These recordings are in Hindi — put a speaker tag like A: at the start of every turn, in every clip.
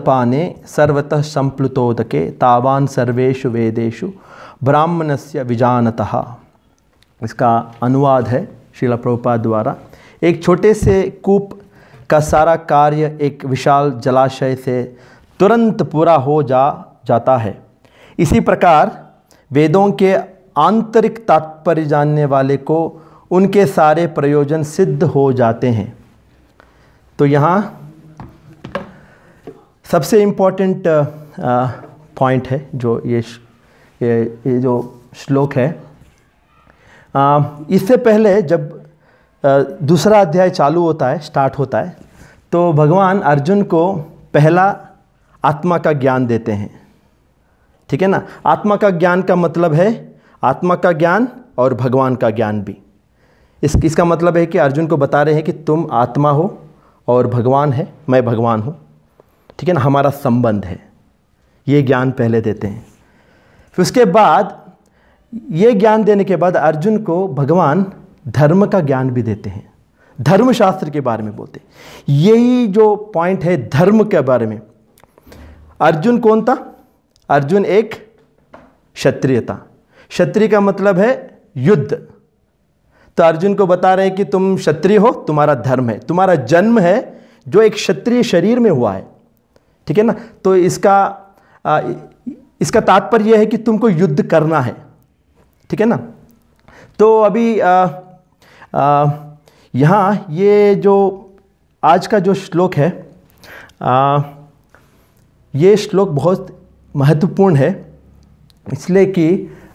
A: मदपाने सर्वतः संप्लुतोदके तावान सर्वेशु वेदेशु ब्राह्मण से विजानतः इसका अनुवाद है शिला प्रभुपाद द्वारा एक छोटे से कूप का सारा कार्य एक विशाल जलाशय से तुरंत पूरा हो जा जाता है इसी प्रकार वेदों के आंतरिक तात्पर्य जानने वाले को उनके सारे प्रयोजन सिद्ध हो जाते हैं तो यहाँ सबसे इम्पॉर्टेंट पॉइंट uh, uh, है जो ये ये, ये जो श्लोक है uh, इससे पहले जब दूसरा अध्याय चालू होता है स्टार्ट होता है तो भगवान अर्जुन को पहला आत्मा का ज्ञान देते हैं ठीक है ना आत्मा का ज्ञान का मतलब है आत्मा का ज्ञान और भगवान का ज्ञान भी इस इसका मतलब है कि अर्जुन को बता रहे हैं कि तुम आत्मा हो और भगवान है मैं भगवान हूँ ठीक है ना हमारा संबंध है ये ज्ञान पहले देते हैं फिर उसके बाद ये ज्ञान देने के बाद अर्जुन को भगवान धर्म का ज्ञान भी देते हैं धर्मशास्त्र के बारे में बोलते यही जो पॉइंट है धर्म के बारे में अर्जुन कौन था अर्जुन एक क्षत्रिय था क्षत्रिय का मतलब है युद्ध तो अर्जुन को बता रहे हैं कि तुम क्षत्रिय हो तुम्हारा धर्म है तुम्हारा जन्म है जो एक क्षत्रिय शरीर में हुआ है ठीक है ना तो इसका आ, इसका तात्पर्य यह है कि तुमको युद्ध करना है ठीक है ना तो अभी यहाँ ये जो आज का जो श्लोक है आ, ये श्लोक बहुत महत्वपूर्ण है इसलिए कि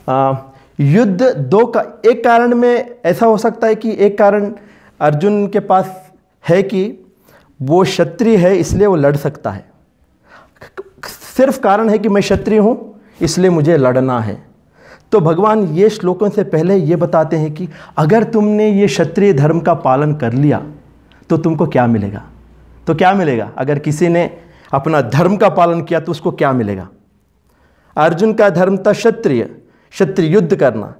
A: आ, युद्ध दो का एक कारण में ऐसा हो सकता है कि एक कारण अर्जुन के पास है कि वो क्षत्रिय है इसलिए वो लड़ सकता है सिर्फ कारण है कि मैं क्षत्रिय हूँ इसलिए मुझे लड़ना है तो भगवान ये श्लोकों से पहले ये बताते हैं कि अगर तुमने ये क्षत्रिय धर्म का पालन कर लिया तो तुमको क्या मिलेगा तो क्या मिलेगा अगर किसी ने अपना धर्म का पालन किया तो उसको क्या मिलेगा अर्जुन का धर्म था क्षत्रिय क्षत्रिय युद्ध करना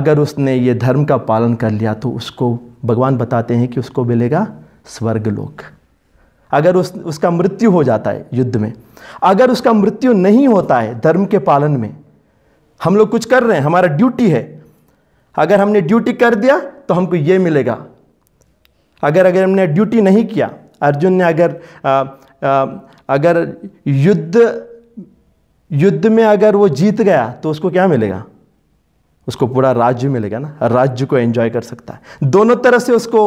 A: अगर उसने ये धर्म का पालन कर लिया तो उसको भगवान बताते हैं कि उसको मिलेगा स्वर्गलोक अगर उस उसका मृत्यु हो जाता है युद्ध में अगर उसका मृत्यु नहीं होता है धर्म के पालन में हम लोग कुछ कर रहे हैं हमारा ड्यूटी है अगर हमने ड्यूटी कर दिया तो हमको ये मिलेगा अगर अगर हमने ड्यूटी नहीं किया अर्जुन ने अगर आ, आ, अगर युद्ध युद्ध में अगर वो जीत गया तो उसको क्या मिलेगा उसको पूरा राज्य मिलेगा ना राज्य को एंजॉय कर सकता है दोनों तरह से उसको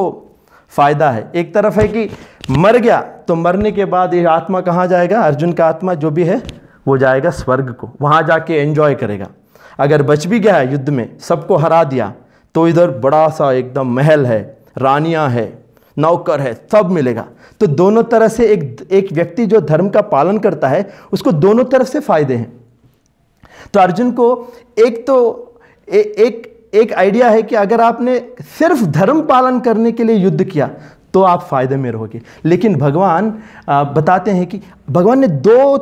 A: फ़ायदा है एक तरफ है कि मर गया तो मरने के बाद ये आत्मा कहाँ जाएगा अर्जुन का आत्मा जो भी है वो जाएगा स्वर्ग को वहाँ जाके एंजॉय करेगा अगर बच भी गया है युद्ध में सबको हरा दिया तो इधर बड़ा सा एकदम महल है रानियाँ है नौकर है सब मिलेगा तो दोनों तरह से एक एक व्यक्ति जो धर्म का पालन करता है उसको दोनों तरफ से फायदे हैं तो अर्जुन को एक तो ए, एक एक आइडिया है कि अगर आपने सिर्फ धर्म पालन करने के लिए युद्ध किया तो आप फायदे में रहोगे लेकिन भगवान बताते हैं कि भगवान ने दो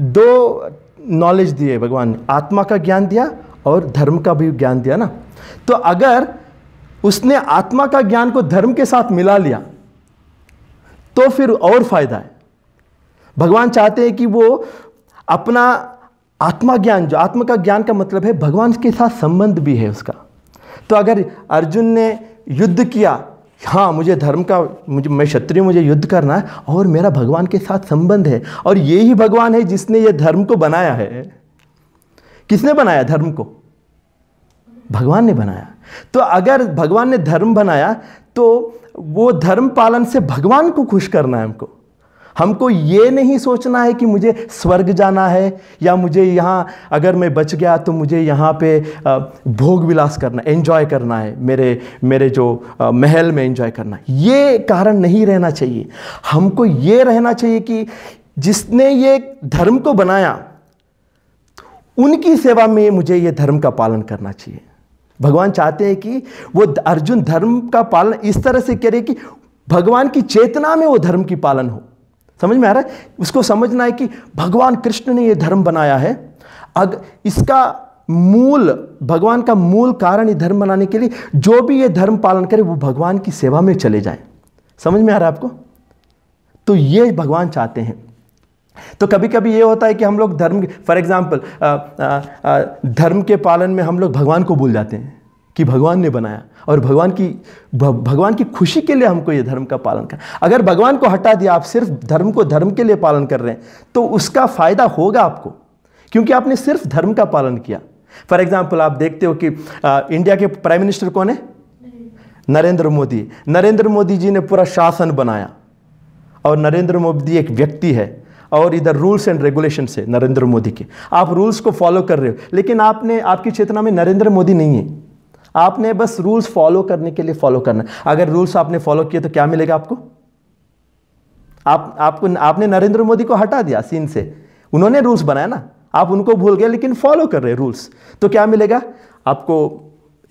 A: दो नॉलेज दिए भगवान ने आत्मा का ज्ञान दिया और धर्म का भी ज्ञान दिया ना तो अगर उसने आत्मा का ज्ञान को धर्म के साथ मिला लिया तो फिर और फायदा है भगवान चाहते हैं कि वो अपना ज्ञान जो आत्मा का ज्ञान का मतलब है भगवान के साथ संबंध भी है उसका तो अगर अर्जुन ने युद्ध किया हाँ मुझे धर्म का मुझे मैं क्षत्रिय मुझे युद्ध करना है और मेरा भगवान के साथ संबंध है और ये ही भगवान है जिसने ये धर्म को बनाया है किसने बनाया धर्म को भगवान ने बनाया तो अगर भगवान ने धर्म बनाया तो वो धर्म पालन से भगवान को खुश करना है हमको हमको ये नहीं सोचना है कि मुझे स्वर्ग जाना है या मुझे यहाँ अगर मैं बच गया तो मुझे यहाँ पे भोग विलास करना एंजॉय करना है मेरे मेरे जो महल में एंजॉय करना है ये कारण नहीं रहना चाहिए हमको ये रहना चाहिए कि जिसने ये धर्म को बनाया उनकी सेवा में मुझे ये धर्म का पालन करना चाहिए भगवान चाहते हैं कि वो अर्जुन धर्म का पालन इस तरह से करे कि भगवान की चेतना में वो धर्म की पालन हो समझ में आ रहा है उसको समझना है कि भगवान कृष्ण ने ये धर्म बनाया है अग इसका मूल भगवान का मूल कारण ये धर्म बनाने के लिए जो भी ये धर्म पालन करे वो भगवान की सेवा में चले जाए समझ में आ रहा है आपको तो ये भगवान चाहते हैं तो कभी कभी ये होता है कि हम लोग धर्म फॉर एग्जाम्पल धर्म के पालन में हम लोग भगवान को भूल जाते हैं कि भगवान ने बनाया और भगवान की भगवान की खुशी के लिए हमको ये धर्म का पालन करना अगर भगवान को हटा दिया आप सिर्फ धर्म को धर्म के लिए पालन कर रहे हैं तो उसका फ़ायदा होगा आपको क्योंकि आपने सिर्फ धर्म का पालन किया फॉर एग्जाम्पल आप देखते हो कि आ, इंडिया के प्राइम मिनिस्टर कौन है नरेंद्र मोदी नरेंद्र मोदी जी ने पूरा शासन बनाया और नरेंद्र मोदी एक व्यक्ति है और इधर रूल्स एंड रेगुलेशन है नरेंद्र मोदी के आप रूल्स को फॉलो कर रहे हो लेकिन आपने आपकी चेतना में नरेंद्र मोदी नहीं है आपने बस रूल्स फॉलो करने के लिए फॉलो करना अगर रूल्स आपने फॉलो किए तो क्या मिलेगा आपको आप आपको आपने नरेंद्र मोदी को हटा दिया सीन से उन्होंने रूल्स बनाया ना आप उनको भूल गए लेकिन फॉलो कर रहे रूल्स तो क्या मिलेगा आपको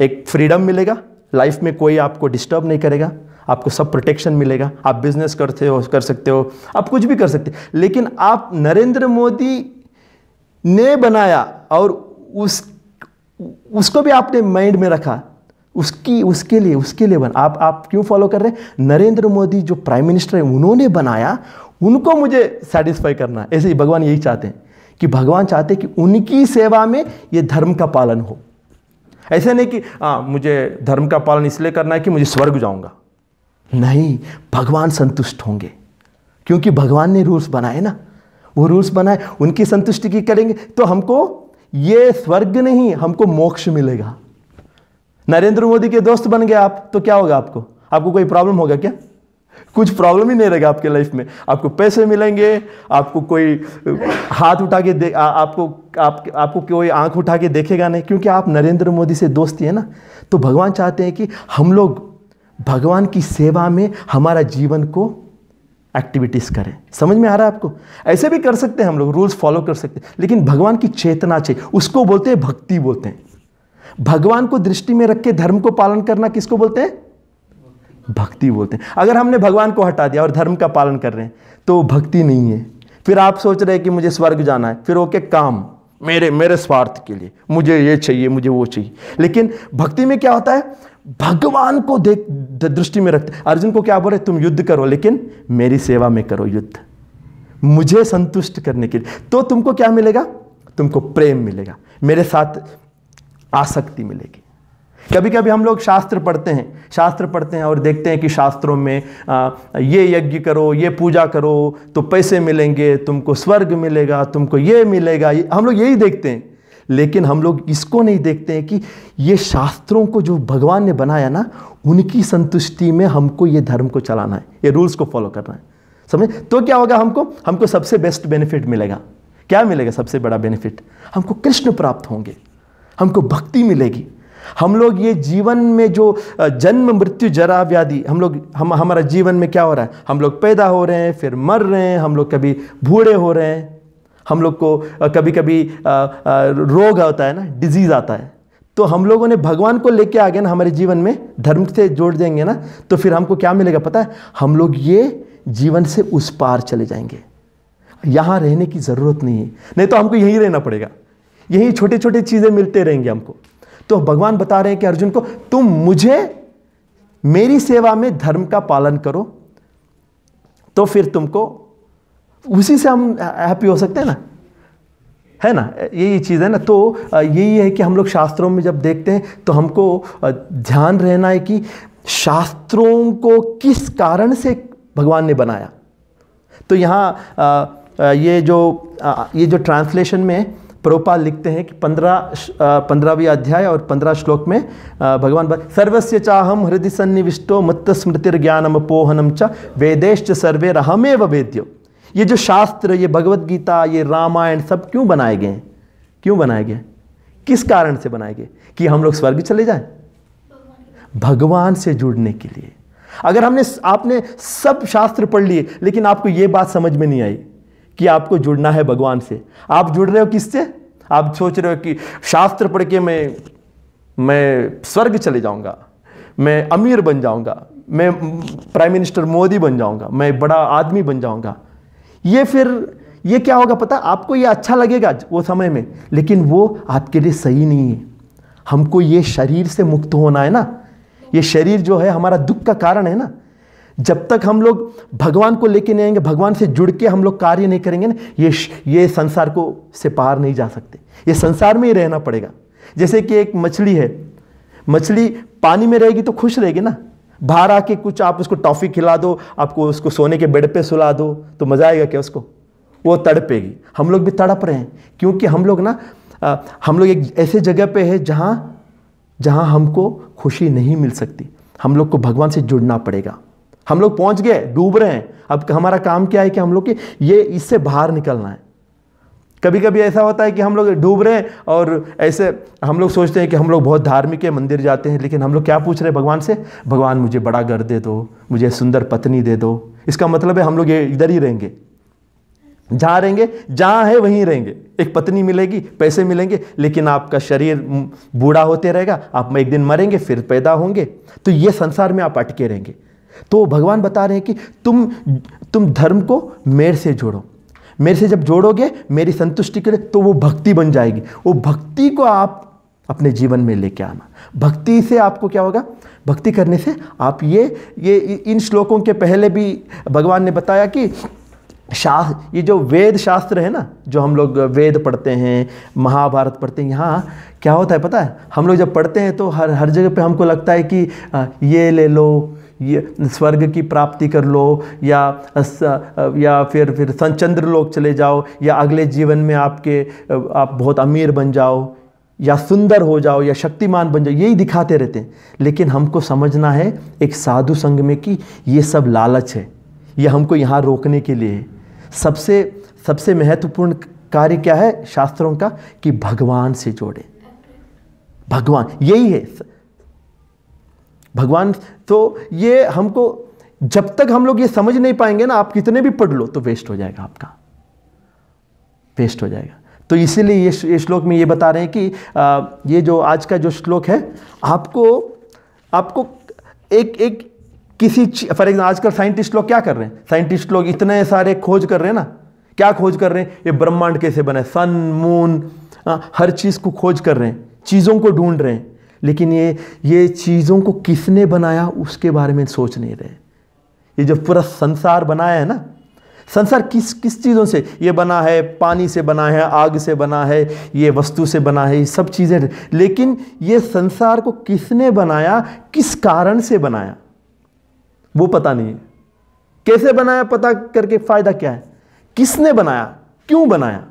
A: एक फ्रीडम मिलेगा लाइफ में कोई आपको डिस्टर्ब नहीं करेगा आपको सब प्रोटेक्शन मिलेगा आप बिजनेस करते हो कर सकते हो आप कुछ भी कर सकते लेकिन आप नरेंद्र मोदी ने बनाया और उस उसको भी आपने माइंड में रखा उसकी उसके लिए उसके लिए बना आप आप क्यों फॉलो कर रहे हैं नरेंद्र मोदी जो प्राइम मिनिस्टर है उन्होंने बनाया उनको मुझे सेटिस्फाई करना है ऐसे ही भगवान यही चाहते हैं कि भगवान चाहते हैं कि उनकी सेवा में ये धर्म का पालन हो ऐसा नहीं कि आ, हाँ, मुझे धर्म का पालन इसलिए करना है कि मुझे स्वर्ग जाऊंगा नहीं भगवान संतुष्ट होंगे क्योंकि भगवान ने रूल्स बनाए ना वो रूल्स बनाए उनकी संतुष्टि की करेंगे तो हमको ये स्वर्ग नहीं हमको मोक्ष मिलेगा नरेंद्र मोदी के दोस्त बन गए आप तो क्या होगा आपको आपको कोई प्रॉब्लम होगा क्या कुछ प्रॉब्लम ही नहीं रहेगा आपके लाइफ में आपको पैसे मिलेंगे आपको कोई हाथ उठा के दे आ, आपको आप, आपको कोई आंख उठा के देखेगा नहीं क्योंकि आप नरेंद्र मोदी से दोस्ती है ना तो भगवान चाहते हैं कि हम लोग भगवान की सेवा में हमारा जीवन को एक्टिविटीज़ करें समझ में आ रहा है आपको ऐसे भी कर सकते हैं हम लोग रूल्स फॉलो कर सकते हैं लेकिन भगवान की चेतना चाहिए उसको बोलते हैं भक्ति बोलते हैं भगवान को दृष्टि में रख के धर्म को पालन करना किसको बोलते हैं भक्ति बोलते हैं अगर हमने भगवान को हटा दिया और धर्म का पालन कर रहे हैं तो भक्ति नहीं है फिर आप सोच रहे हैं कि मुझे स्वर्ग जाना है फिर ओके काम मेरे मेरे स्वार्थ के लिए मुझे ये चाहिए मुझे वो चाहिए लेकिन भक्ति में क्या होता है भगवान को देख दृष्टि में रखते अर्जुन को क्या बोले तुम युद्ध करो लेकिन मेरी सेवा में करो युद्ध मुझे संतुष्ट करने के लिए तो तुमको क्या मिलेगा तुमको प्रेम मिलेगा मेरे साथ आसक्ति मिलेगी कभी कभी हम लोग शास्त्र पढ़ते हैं शास्त्र पढ़ते हैं और देखते हैं कि शास्त्रों में आ, ये यज्ञ करो ये पूजा करो तो पैसे मिलेंगे तुमको स्वर्ग मिलेगा तुमको ये मिलेगा हम लोग यही देखते हैं लेकिन हम लोग इसको नहीं देखते हैं कि ये शास्त्रों को जो भगवान ने बनाया ना उनकी संतुष्टि में हमको ये धर्म को चलाना है ये रूल्स को फॉलो करना है समझ तो क्या होगा हमको हमको सबसे बेस्ट बेनिफिट मिलेगा क्या मिलेगा सबसे बड़ा बेनिफिट हमको कृष्ण प्राप्त होंगे हमको भक्ति मिलेगी हम लोग ये जीवन में जो जन्म मृत्यु जरा व्याधि हम लोग हम हमारा जीवन में क्या हो रहा है हम लोग पैदा हो रहे हैं फिर मर रहे हैं हम लोग कभी भूढ़े हो रहे हैं हम लोग को कभी कभी रोग होता है ना डिजीज़ आता है तो हम लोगों ने भगवान को लेके आ गया ना हमारे जीवन में धर्म से जोड़ देंगे ना तो फिर हमको क्या मिलेगा पता है हम लोग ये जीवन से उस पार चले जाएंगे यहाँ रहने की ज़रूरत नहीं है नहीं तो हमको यहीं रहना पड़ेगा यहीं छोटे छोटे चीज़ें मिलते रहेंगे हमको तो भगवान बता रहे हैं कि अर्जुन को तुम मुझे मेरी सेवा में धर्म का पालन करो तो फिर तुमको उसी से हम हैप्पी हो सकते हैं ना है ना यही चीज़ है ना तो यही है कि हम लोग शास्त्रों में जब देखते हैं तो हमको ध्यान रहना है कि शास्त्रों को किस कारण से भगवान ने बनाया तो यहाँ ये जो ये जो ट्रांसलेशन में प्रोपाल लिखते हैं कि पंद्रह पंद्रहवीं अध्याय और पंद्रह श्लोक में भगवान सर्वस्य चाहम हृदय सन्निविष्टो मत्त स्मृतिर्ज्ञानम अपोहनम च वेदेश्च सर्वे रहमेव वेद्यो ये जो शास्त्र ये भगवत गीता ये रामायण सब क्यों बनाए गए हैं क्यों बनाए गए किस कारण से बनाए गए कि हम लोग स्वर्ग चले जाए भगवान से जुड़ने के लिए अगर हमने आपने सब शास्त्र पढ़ लिए लेकिन आपको यह बात समझ में नहीं आई कि आपको जुड़ना है भगवान से आप जुड़ रहे हो किससे आप सोच रहे हो कि शास्त्र पढ़ के मैं मैं स्वर्ग चले जाऊंगा मैं अमीर बन जाऊंगा मैं प्राइम मिनिस्टर मोदी बन जाऊंगा मैं बड़ा आदमी बन जाऊंगा ये फिर ये क्या होगा पता आपको ये अच्छा लगेगा वो समय में लेकिन वो आपके लिए सही नहीं है हमको ये शरीर से मुक्त होना है ना ये शरीर जो है हमारा दुख का कारण है ना जब तक हम लोग भगवान को लेके नहीं आएंगे भगवान से जुड़ के हम लोग कार्य नहीं करेंगे ना ये ये संसार को से पार नहीं जा सकते ये संसार में ही रहना पड़ेगा जैसे कि एक मछली है मछली पानी में रहेगी तो खुश रहेगी ना बाहर आके कुछ आप उसको टॉफ़ी खिला दो आपको उसको सोने के बेड पे सुला दो तो मज़ा आएगा क्या उसको वो तड़पेगी हम लोग भी तड़प रहे हैं क्योंकि हम लोग ना हम लोग एक ऐसे जगह पे है जहाँ जहाँ हमको खुशी नहीं मिल सकती हम लोग को भगवान से जुड़ना पड़ेगा हम लोग पहुँच गए डूब रहे हैं अब हमारा काम क्या है कि हम लोग के ये इससे बाहर निकलना है कभी कभी ऐसा होता है कि हम लोग डूब रहे हैं और ऐसे हम लोग सोचते हैं कि हम लोग बहुत धार्मिक है मंदिर जाते हैं लेकिन हम लोग क्या पूछ रहे हैं भगवान से भगवान मुझे बड़ा घर दे दो मुझे सुंदर पत्नी दे दो इसका मतलब है हम लोग ये इधर ही रहेंगे जहाँ रहेंगे जहाँ है वहीं रहेंगे एक पत्नी मिलेगी पैसे मिलेंगे लेकिन आपका शरीर बूढ़ा होते रहेगा आप एक दिन मरेंगे फिर पैदा होंगे तो ये संसार में आप अटके रहेंगे तो भगवान बता रहे हैं कि तुम तुम धर्म को मेर से जोड़ो मेरे से जब जोड़ोगे मेरी संतुष्टि करे तो वो भक्ति बन जाएगी वो भक्ति को आप अपने जीवन में लेके आना भक्ति से आपको क्या होगा भक्ति करने से आप ये ये इन श्लोकों के पहले भी भगवान ने बताया कि शास्त्र ये जो वेद शास्त्र है ना जो हम लोग वेद पढ़ते हैं महाभारत पढ़ते हैं यहाँ क्या होता है पता है हम लोग जब पढ़ते हैं तो हर हर जगह पे हमको लगता है कि ये ले लो ये स्वर्ग की प्राप्ति कर लो या या फिर फिर संचंद्र लोग चले जाओ या अगले जीवन में आपके आप बहुत अमीर बन जाओ या सुंदर हो जाओ या शक्तिमान बन जाओ यही दिखाते रहते हैं लेकिन हमको समझना है एक साधु संघ में कि ये सब लालच है ये हमको यहाँ रोकने के लिए सबसे सबसे महत्वपूर्ण कार्य क्या है शास्त्रों का कि भगवान से जोड़े भगवान यही है भगवान तो ये हमको जब तक हम लोग ये समझ नहीं पाएंगे ना आप कितने भी पढ़ लो तो वेस्ट हो जाएगा आपका वेस्ट हो जाएगा तो इसीलिए ये ये श्लोक में ये बता रहे हैं कि आ, ये जो आज का जो श्लोक है आपको आपको एक एक किसी फॉर एग्जाम्पल आजकल साइंटिस्ट लोग क्या कर रहे हैं साइंटिस्ट लोग इतने सारे खोज कर रहे हैं ना क्या खोज कर रहे हैं ये ब्रह्मांड कैसे बने सन मून हर चीज़ को खोज कर रहे हैं चीज़ों को ढूंढ रहे हैं लेकिन ये ये चीज़ों को किसने बनाया उसके बारे में सोच नहीं रहे ये जब पूरा संसार बनाया है ना संसार किस किस चीज़ों से ये बना है पानी से बना है आग से बना है ये वस्तु से बना है ये सब चीज़ें लेकिन ये संसार को किसने बनाया किस कारण से बनाया वो पता नहीं है कैसे बनाया पता करके फ़ायदा क्या है किसने बनाया क्यों बनाया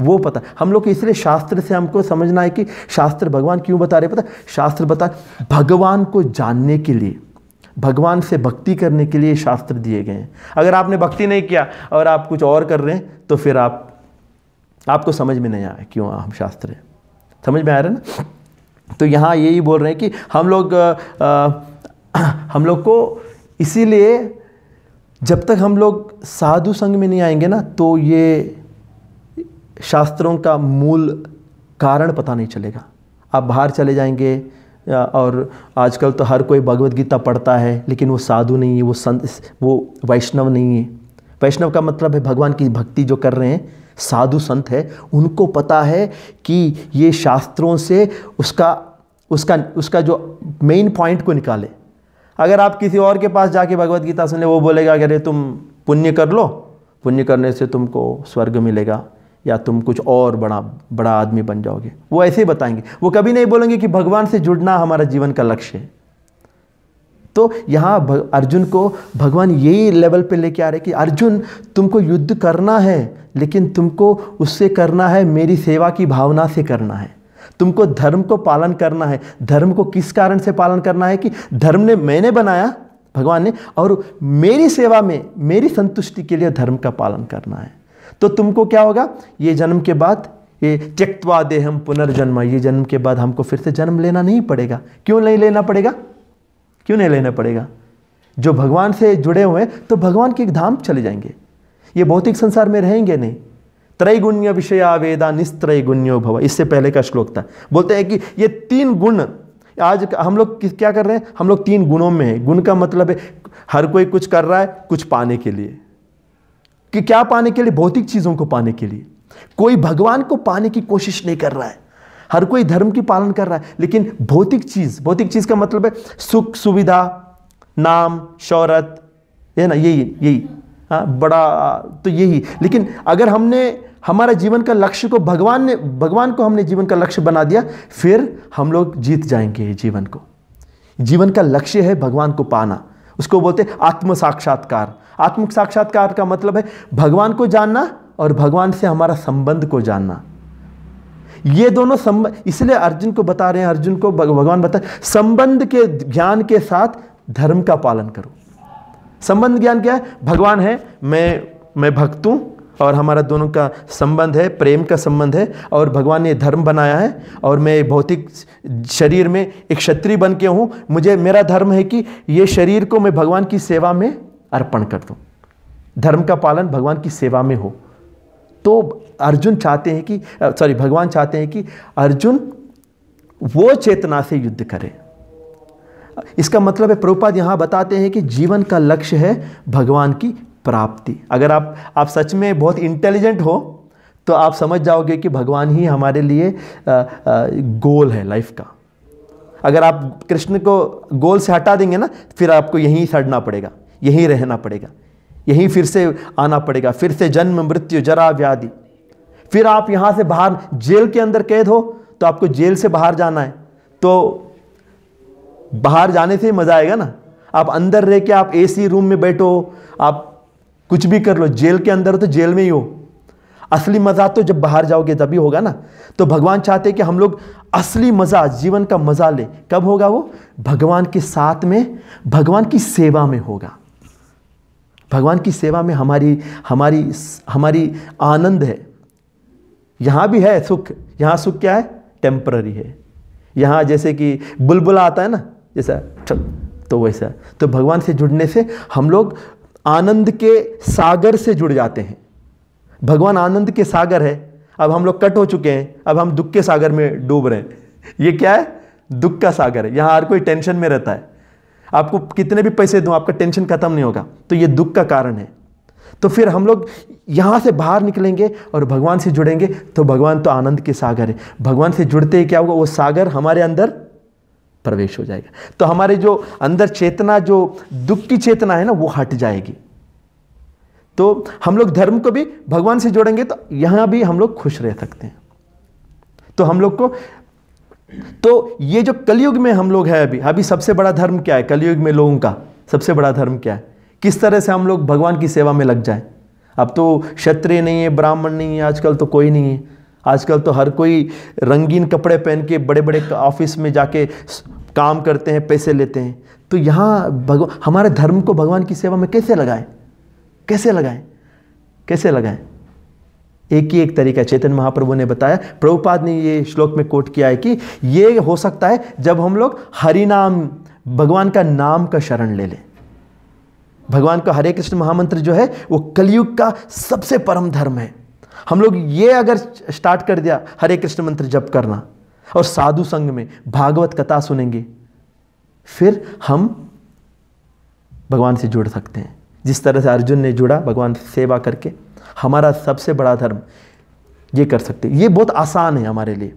A: वो पता हम लोग इसलिए शास्त्र से हमको समझना है कि शास्त्र भगवान क्यों बता रहे पता शास्त्र बता भगवान को जानने के लिए भगवान से भक्ति करने के लिए शास्त्र दिए गए हैं अगर आपने भक्ति नहीं किया और आप कुछ और कर रहे हैं तो फिर आप आपको समझ में नहीं आया क्यों हम शास्त्र हैं समझ में आ रहा है ना तो यहाँ यही बोल रहे हैं कि हम लोग आ, हम लोग को इसीलिए जब तक हम लोग साधु संघ में नहीं आएंगे ना तो ये शास्त्रों का मूल कारण पता नहीं चलेगा आप बाहर चले जाएंगे और आजकल तो हर कोई भगवत गीता पढ़ता है लेकिन वो साधु नहीं है वो संत वो वैष्णव नहीं है वैष्णव का मतलब है भगवान की भक्ति जो कर रहे हैं साधु संत है उनको पता है कि ये शास्त्रों से उसका उसका उसका जो मेन पॉइंट को निकाले अगर आप किसी और के पास जाके भगवत गीता सुने वो बोलेगा अरे तुम पुण्य कर लो पुण्य करने से तुमको स्वर्ग मिलेगा या तुम कुछ और बड़ा बड़ा आदमी बन जाओगे वो ऐसे ही बताएंगे वो कभी नहीं बोलेंगे कि भगवान से जुड़ना हमारा जीवन का लक्ष्य है तो यहाँ अर्जुन को भगवान यही लेवल पे लेके आ रहे कि अर्जुन तुमको युद्ध करना है लेकिन तुमको उससे करना है मेरी सेवा की भावना से करना है तुमको धर्म को पालन करना है धर्म को किस कारण से पालन करना है कि धर्म ने मैंने बनाया भगवान ने और मेरी सेवा में मेरी संतुष्टि के लिए धर्म का पालन करना है तो तुमको क्या होगा ये जन्म के बाद ये दे देहम पुनर्जन्म ये जन्म के बाद हमको फिर से जन्म लेना नहीं पड़ेगा क्यों नहीं लेना पड़ेगा क्यों नहीं लेना पड़ेगा जो भगवान से जुड़े हुए हैं तो भगवान के धाम चले जाएंगे ये भौतिक संसार में रहेंगे नहीं त्रैगुण्य विषया वेदा निस्त्रैगुण्यो भव इससे पहले का श्लोक था बोलते हैं कि ये तीन गुण आज हम लोग क्या कर रहे हैं हम लोग तीन गुणों में हैं गुण का मतलब है हर कोई कुछ कर रहा है कुछ पाने के लिए कि क्या पाने के लिए भौतिक चीज़ों को पाने के लिए कोई भगवान को पाने की कोशिश नहीं कर रहा है हर कोई धर्म की पालन कर रहा है लेकिन भौतिक चीज़ भौतिक चीज़ का मतलब है सुख सुविधा नाम शौरत है ना यही यही हाँ बड़ा तो यही लेकिन अगर हमने हमारा जीवन का लक्ष्य को भगवान ने भगवान को हमने जीवन का लक्ष्य बना दिया फिर हम लोग जीत जाएंगे जीवन को जीवन का लक्ष्य है भगवान को पाना उसको बोलते आत्म साक्षात्कार आत्म साक्षात्कार का मतलब है भगवान को जानना और भगवान से हमारा संबंध को जानना ये दोनों संबंध इसलिए अर्जुन को बता रहे हैं अर्जुन को भगवान बता संबंध के ज्ञान के साथ धर्म का पालन करो संबंध ज्ञान क्या है भगवान है मैं मैं भक्त हूँ और हमारा दोनों का संबंध है प्रेम का संबंध है और भगवान ने धर्म बनाया है और मैं भौतिक शरीर में एक क्षत्रिय बन के हूँ मुझे मेरा धर्म है कि ये शरीर को मैं भगवान की सेवा में अर्पण कर दो धर्म का पालन भगवान की सेवा में हो तो अर्जुन चाहते हैं कि सॉरी भगवान चाहते हैं कि अर्जुन वो चेतना से युद्ध करे इसका मतलब है प्रभुपाद यहाँ बताते हैं कि जीवन का लक्ष्य है भगवान की प्राप्ति अगर आप आप सच में बहुत इंटेलिजेंट हो तो आप समझ जाओगे कि भगवान ही हमारे लिए आ, आ, गोल है लाइफ का अगर आप कृष्ण को गोल से हटा देंगे ना फिर आपको यहीं सड़ना पड़ेगा यहीं रहना पड़ेगा यहीं फिर से आना पड़ेगा फिर से जन्म मृत्यु जरा व्याधि फिर आप यहां से बाहर जेल के अंदर कैद हो तो आपको जेल से बाहर जाना है तो बाहर जाने से ही मज़ा आएगा ना आप अंदर रह के आप एसी रूम में बैठो आप कुछ भी कर लो जेल के अंदर तो जेल में ही हो असली मज़ा तो जब बाहर जाओगे तभी होगा ना तो भगवान चाहते कि हम लोग असली मज़ा जीवन का मज़ा ले कब होगा वो भगवान के साथ में भगवान की सेवा में होगा भगवान की सेवा में हमारी हमारी हमारी आनंद है यहाँ भी है सुख यहाँ सुख क्या है टेम्पररी है यहाँ जैसे कि बुलबुला आता है ना जैसा चल तो वैसा तो भगवान से जुड़ने से हम लोग आनंद के सागर से जुड़ जाते हैं भगवान आनंद के सागर है अब हम लोग कट हो चुके हैं अब हम दुख के सागर में डूब रहे हैं ये क्या है दुख का सागर है यहाँ हर कोई टेंशन में रहता है आपको कितने भी पैसे दूं आपका टेंशन खत्म नहीं होगा तो ये दुख का कारण है तो फिर हम लोग यहाँ से बाहर निकलेंगे और भगवान से जुड़ेंगे तो भगवान तो आनंद के सागर है भगवान से जुड़ते ही क्या होगा वो सागर हमारे अंदर प्रवेश हो जाएगा तो हमारे जो अंदर चेतना जो दुख की चेतना है ना वो हट जाएगी तो हम लोग धर्म को भी भगवान से जोड़ेंगे तो यहाँ भी हम लोग खुश रह सकते हैं तो हम लोग को तो ये जो कलयुग में हम लोग हैं अभी अभी सबसे बड़ा धर्म क्या है कलयुग में लोगों का सबसे बड़ा धर्म क्या है किस तरह से हम लोग भगवान की सेवा में लग जाएं अब तो क्षत्रिय नहीं है ब्राह्मण नहीं है आजकल तो कोई नहीं है आजकल तो हर कोई रंगीन कपड़े पहन के बड़े बड़े ऑफिस में जाके काम करते हैं पैसे लेते हैं तो यहाँ भगवान हमारे धर्म को भगवान की सेवा में कैसे लगाएं कैसे लगाएं कैसे लगाएं एक ही एक तरीका चेतन महाप्रभु ने बताया प्रभुपाद ने ये श्लोक में कोट किया है कि ये हो सकता है जब हम लोग हरिनाम भगवान का नाम का शरण ले लें भगवान का हरे कृष्ण महामंत्र जो है वो कलयुग का सबसे परम धर्म है हम लोग ये अगर स्टार्ट कर दिया हरे कृष्ण मंत्र जप करना और साधु संघ में भागवत कथा सुनेंगे फिर हम भगवान से जुड़ सकते हैं जिस तरह से अर्जुन ने जुड़ा भगवान सेवा करके हमारा सबसे बड़ा धर्म ये कर सकते ये बहुत आसान है हमारे लिए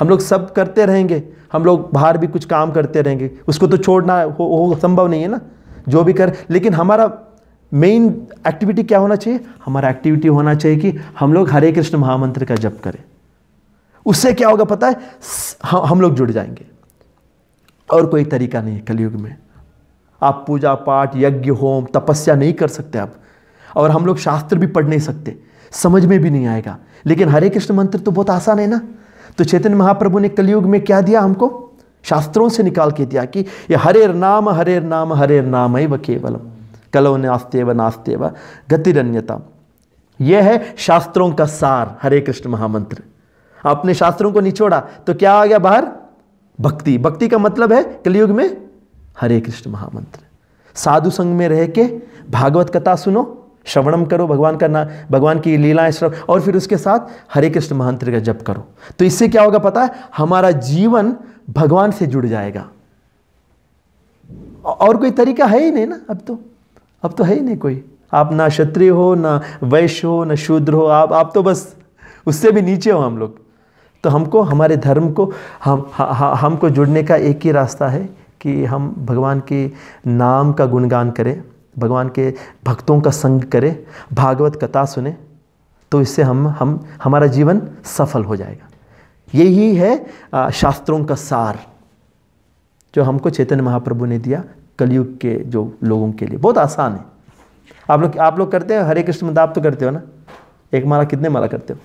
A: हम लोग सब करते रहेंगे हम लोग बाहर भी कुछ काम करते रहेंगे उसको तो छोड़ना हो, हो संभव नहीं है ना जो भी कर लेकिन हमारा मेन एक्टिविटी क्या होना चाहिए हमारा एक्टिविटी होना चाहिए कि हम लोग हरे कृष्ण महामंत्र का जप करें उससे क्या होगा पता है हम लोग जुड़ जाएंगे और कोई तरीका नहीं है कलयुग में आप पूजा पाठ यज्ञ होम तपस्या नहीं कर सकते आप और हम लोग शास्त्र भी पढ़ नहीं सकते समझ में भी नहीं आएगा लेकिन हरे कृष्ण मंत्र तो बहुत आसान है ना तो चैतन्य महाप्रभु ने कलयुग में क्या दिया हमको शास्त्रों से निकाल के दिया कि ये हरे नाम हरे नाम हरे नाम है व केवलम कलो नास्ते व नास्ते व गतिरन्यता यह है शास्त्रों का सार हरे कृष्ण महामंत्र आपने शास्त्रों को निचोड़ा तो क्या आ गया बाहर भक्ति भक्ति का मतलब है कलयुग में हरे कृष्ण महामंत्र साधु संग में रह के भागवत कथा सुनो श्रवणम करो भगवान का ना भगवान की लीलाएं श्रव और फिर उसके साथ हरे कृष्ण महंत्र का जप करो तो इससे क्या होगा पता है हमारा जीवन भगवान से जुड़ जाएगा और कोई तरीका है ही नहीं ना अब तो अब तो है ही नहीं कोई आप ना क्षत्रिय हो ना वैश्य हो ना शूद्र हो आप आप तो बस उससे भी नीचे हो हम लोग तो हमको हमारे धर्म को हम हमको जुड़ने का एक ही रास्ता है कि हम भगवान के नाम का गुणगान करें भगवान के भक्तों का संग करें भागवत कथा सुने तो इससे हम हम हमारा जीवन सफल हो जाएगा यही है शास्त्रों का सार जो हमको चैतन्य महाप्रभु ने दिया कलयुग के जो लोगों के लिए बहुत आसान है आप लोग आप लोग करते हो हरे कृष्ण मंदाप तो करते हो ना एक माला कितने माला करते हो